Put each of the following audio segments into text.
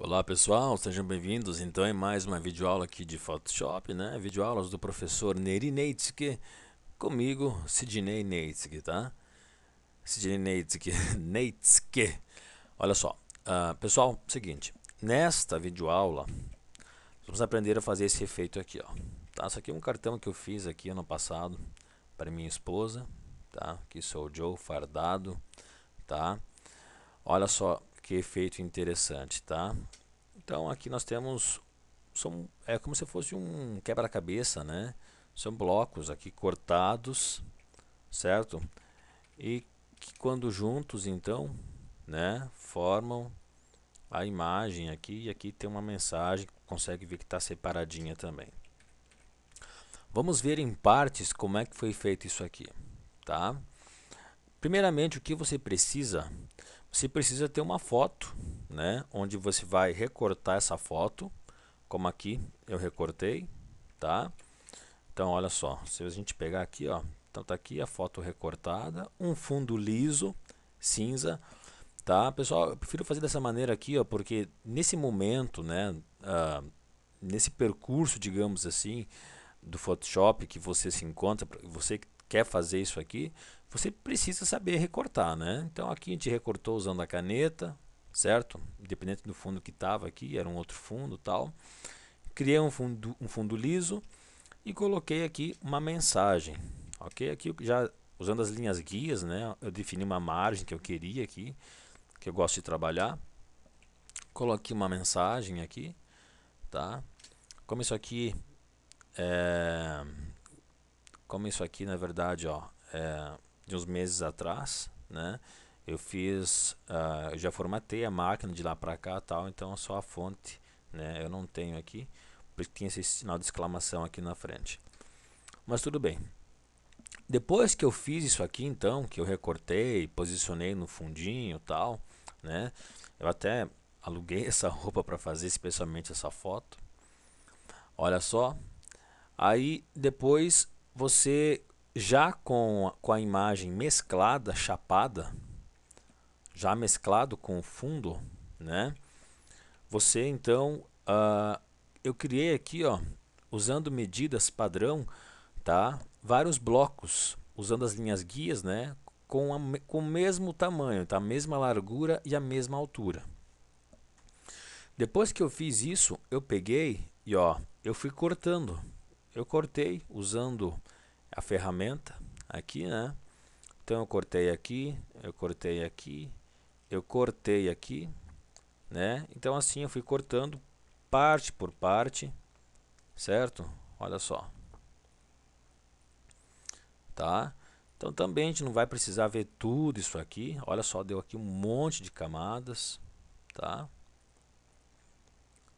Olá pessoal, sejam bem-vindos então em mais uma videoaula aqui de Photoshop, né? Videoaulas do professor Neri Neitzke, comigo Sidney Neitzke, tá? Sidney Neitzke, Neitzke. Olha só, uh, pessoal, seguinte, nesta videoaula vamos aprender a fazer esse efeito aqui, ó. Tá? Isso aqui é um cartão que eu fiz aqui ano passado para minha esposa, tá? Que sou o Joe Fardado, tá? Olha só, que efeito interessante, tá? Então aqui nós temos são, é como se fosse um quebra-cabeça, né? São blocos aqui cortados, certo? E que quando juntos então, né, formam a imagem aqui e aqui tem uma mensagem que consegue ver que está separadinha também. Vamos ver em partes como é que foi feito isso aqui, tá? Primeiramente, o que você precisa você precisa ter uma foto, né? Onde você vai recortar essa foto, como aqui eu recortei, tá? Então olha só, se a gente pegar aqui, ó, então tá aqui a foto recortada, um fundo liso, cinza, tá? Pessoal, eu prefiro fazer dessa maneira aqui, ó, porque nesse momento, né, uh, nesse percurso, digamos assim, do Photoshop que você se encontra, você que quer fazer isso aqui, você precisa saber recortar, né? Então aqui a gente recortou usando a caneta, certo? Independente do fundo que estava aqui, era um outro fundo tal. Criei um fundo, um fundo liso e coloquei aqui uma mensagem, ok? Aqui já usando as linhas guias, né? Eu defini uma margem que eu queria aqui, que eu gosto de trabalhar. Coloquei uma mensagem aqui, tá? Como isso aqui é, como isso aqui na verdade, ó, é, de uns meses atrás, né? Eu fiz, uh, eu já formatei a máquina de lá para cá, tal, então é só a fonte, né? Eu não tenho aqui, porque tinha esse sinal de exclamação aqui na frente. Mas tudo bem. Depois que eu fiz isso aqui, então, que eu recortei, posicionei no fundinho, tal, né? Eu até aluguei essa roupa para fazer especialmente essa foto. Olha só. Aí depois você já com, com a imagem mesclada, chapada, já mesclado com o fundo, né? Você então, uh, eu criei aqui, ó, usando medidas padrão, tá? Vários blocos, usando as linhas guias, né? Com, a, com o mesmo tamanho, tá? A mesma largura e a mesma altura. Depois que eu fiz isso, eu peguei e ó, eu fui cortando eu cortei usando a ferramenta aqui, né? Então eu cortei aqui, eu cortei aqui, eu cortei aqui, né? Então assim eu fui cortando parte por parte, certo? Olha só. Tá? Então também a gente não vai precisar ver tudo isso aqui. Olha só, deu aqui um monte de camadas, tá?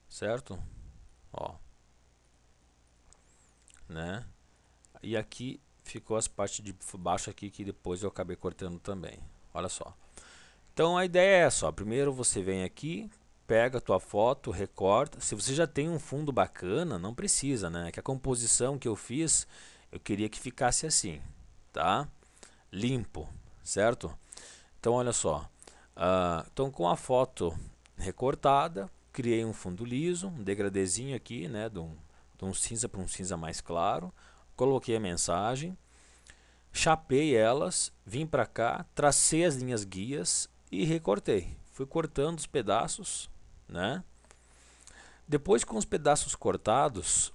Certo? Ó né? E aqui ficou as partes de baixo aqui que depois eu acabei cortando também. Olha só. Então a ideia é essa, primeiro você vem aqui, pega a tua foto, recorta. Se você já tem um fundo bacana, não precisa, né? É que a composição que eu fiz, eu queria que ficasse assim, tá? Limpo, certo? Então olha só. Uh, então com a foto recortada, criei um fundo liso, um degradezinho aqui, né? De um um cinza para um cinza mais claro. Coloquei a mensagem, chapei elas, vim para cá, tracei as linhas guias e recortei. Fui cortando os pedaços, né? Depois com os pedaços cortados,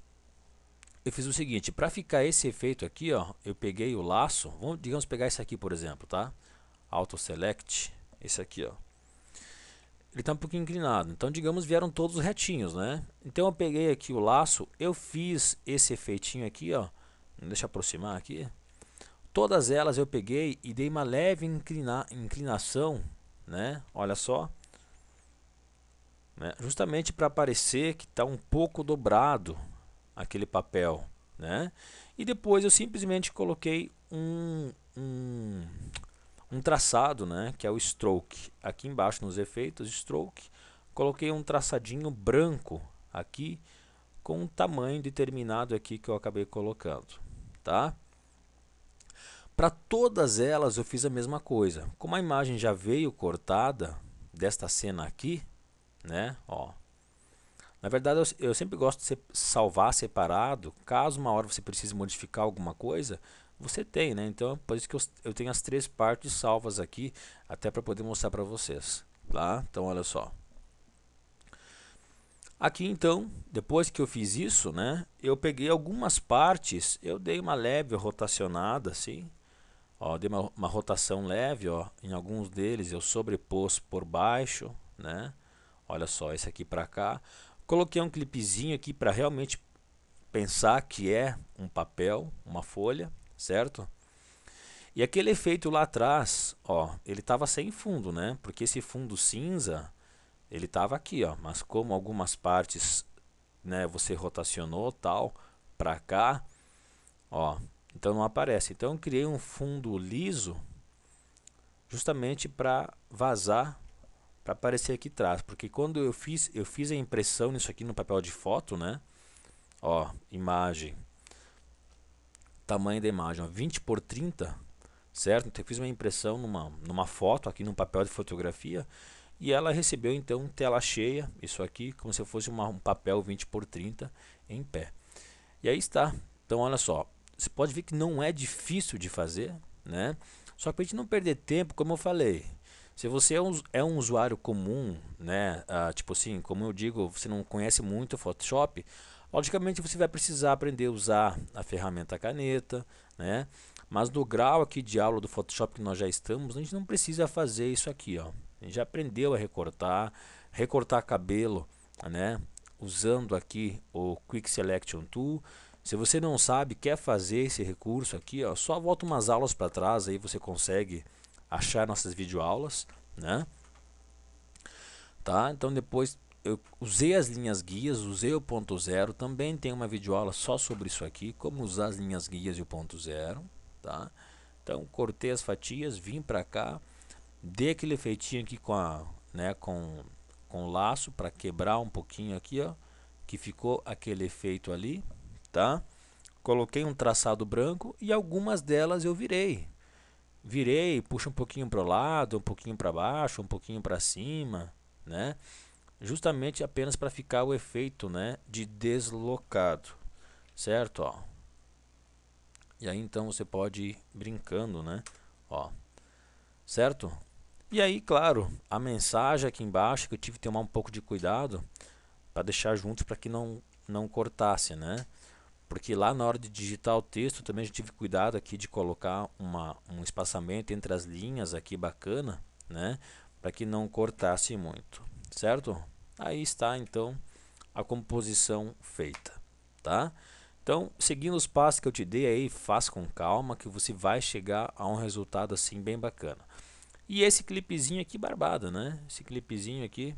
eu fiz o seguinte, para ficar esse efeito aqui, ó, eu peguei o laço, vamos digamos pegar esse aqui, por exemplo, tá? Auto select, esse aqui, ó ele está um pouquinho inclinado. Então, digamos, vieram todos retinhos, né? Então, eu peguei aqui o laço, eu fiz esse efeitinho aqui, ó. Deixa eu aproximar aqui. Todas elas eu peguei e dei uma leve inclina inclinação, né? Olha só. Né? Justamente para parecer que está um pouco dobrado aquele papel, né? E depois eu simplesmente coloquei um, um um traçado, né, que é o stroke. Aqui embaixo nos efeitos, stroke, coloquei um traçadinho branco aqui com um tamanho determinado aqui que eu acabei colocando, tá? Para todas elas eu fiz a mesma coisa. Como a imagem já veio cortada desta cena aqui, né, ó, na verdade, eu, eu, sempre gosto de salvar separado, caso uma hora você precise modificar alguma coisa, você tem, né? Então, é por isso que eu, eu tenho as três partes salvas aqui, até para poder mostrar para vocês, tá? Então, olha só. Aqui, então, depois que eu fiz isso, né? Eu peguei algumas partes, eu dei uma leve rotacionada, assim. Ó, dei uma, uma rotação leve, ó. Em alguns deles eu sobrepus por baixo, né? Olha só, esse aqui para cá. Coloquei um clipezinho aqui para realmente pensar que é um papel, uma folha, certo? E aquele efeito lá atrás, ó, ele estava sem fundo, né? Porque esse fundo cinza, ele estava aqui, ó. Mas como algumas partes, né, você rotacionou tal para cá, ó, então não aparece. Então eu criei um fundo liso, justamente para vazar, para aparecer aqui atrás, porque quando eu fiz, eu fiz a impressão nisso aqui no papel de foto, né? Ó, imagem, tamanho da imagem, ó, 20 por 30, certo? Então eu fiz uma impressão numa, numa foto, aqui num papel de fotografia, e ela recebeu então tela cheia, isso aqui, como se fosse uma, um papel 20 por 30 em pé. E aí está. Então olha só, você pode ver que não é difícil de fazer, né? Só que a gente não perder tempo, como eu falei, se você é um, é um usuário comum, né, ah, tipo assim, como eu digo, você não conhece muito o Photoshop, Logicamente você vai precisar aprender a usar a ferramenta caneta, né? Mas no grau aqui de aula do Photoshop que nós já estamos, a gente não precisa fazer isso aqui, ó. A gente já aprendeu a recortar, recortar cabelo, né? Usando aqui o Quick Selection Tool. Se você não sabe, quer fazer esse recurso aqui, ó, só volta umas aulas para trás, aí você consegue achar nossas videoaulas, né? Tá? Então depois eu usei as linhas guias, usei o ponto zero, também tem uma videoaula só sobre isso aqui, como usar as linhas guias e o ponto zero, tá? Então, cortei as fatias, vim para cá, dei aquele feitinho aqui com a, né, com, com laço para quebrar um pouquinho aqui, ó, que ficou aquele efeito ali, tá? Coloquei um traçado branco e algumas delas eu virei. Virei, puxa um pouquinho para o lado, um pouquinho para baixo, um pouquinho para cima, né? justamente apenas para ficar o efeito né, de deslocado, certo? Ó. E aí então você pode ir brincando, né? Ó. Certo? E aí, claro, a mensagem aqui embaixo que eu tive que tomar um pouco de cuidado para deixar juntos para que não não cortasse, né? Porque lá na hora de digitar o texto também a gente tive cuidado aqui de colocar uma, um espaçamento entre as linhas aqui bacana, né? Para que não cortasse muito certo? Aí está então a composição feita, tá? Então, seguindo os passos que eu te dei aí, faz com calma que você vai chegar a um resultado assim bem bacana. E esse clipezinho aqui barbado, né? Esse clipezinho aqui,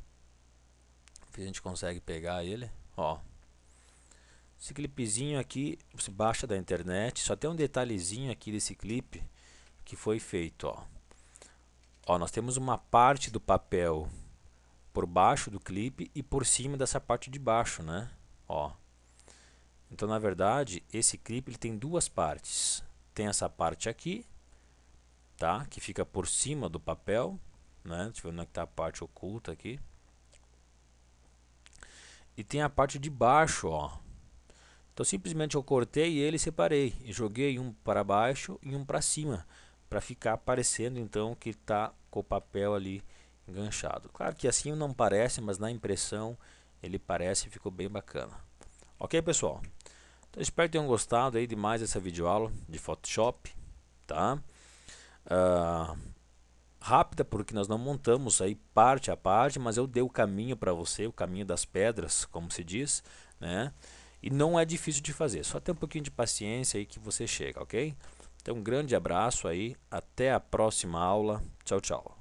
que a gente consegue pegar ele, ó. Esse clipezinho aqui, você baixa da internet, só tem um detalhezinho aqui desse clipe que foi feito, ó. Ó, nós temos uma parte do papel por baixo do clipe e por cima dessa parte de baixo, né? Ó. Então, na verdade, esse clipe ele tem duas partes. Tem essa parte aqui, tá? Que fica por cima do papel, né? Deixa eu ver onde é que tá a parte oculta aqui. E tem a parte de baixo, ó. Então, simplesmente eu cortei ele e separei. E joguei um para baixo e um para cima, para ficar parecendo então que tá com o papel ali ganchado. Claro que assim não parece, mas na impressão ele parece e ficou bem bacana. Ok, pessoal? Então, espero que tenham gostado aí de mais essa videoaula de Photoshop, tá? Uh, rápida, porque nós não montamos aí parte a parte, mas eu dei o caminho para você, o caminho das pedras, como se diz, né? E não é difícil de fazer, só tem um pouquinho de paciência aí que você chega, ok? Então, um grande abraço aí, até a próxima aula. Tchau, tchau.